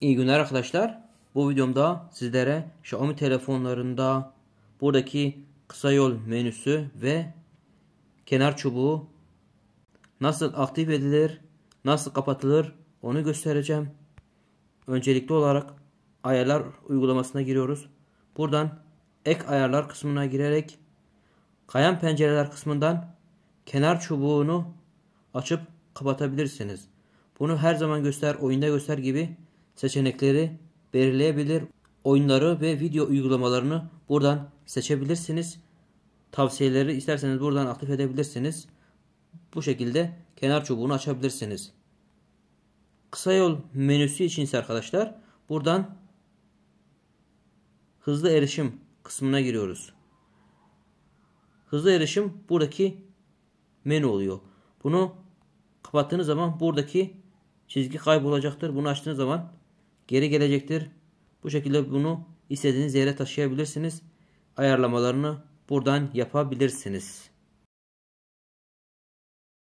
İyi günler arkadaşlar. Bu videomda sizlere Xiaomi telefonlarında buradaki kısa yol menüsü ve kenar çubuğu nasıl aktif edilir, nasıl kapatılır onu göstereceğim. Öncelikli olarak ayarlar uygulamasına giriyoruz. Buradan ek ayarlar kısmına girerek Kayan pencereler kısmından kenar çubuğunu açıp kapatabilirsiniz. Bunu her zaman göster, oyunda göster gibi seçenekleri belirleyebilir. Oyunları ve video uygulamalarını buradan seçebilirsiniz. Tavsiyeleri isterseniz buradan aktif edebilirsiniz. Bu şekilde kenar çubuğunu açabilirsiniz. Kısa yol menüsü için ise arkadaşlar buradan hızlı erişim kısmına giriyoruz. Hızlı erişim buradaki menü oluyor. Bunu kapattığınız zaman buradaki çizgi kaybolacaktır. Bunu açtığınız zaman geri gelecektir. Bu şekilde bunu istediğiniz yere taşıyabilirsiniz. Ayarlamalarını buradan yapabilirsiniz.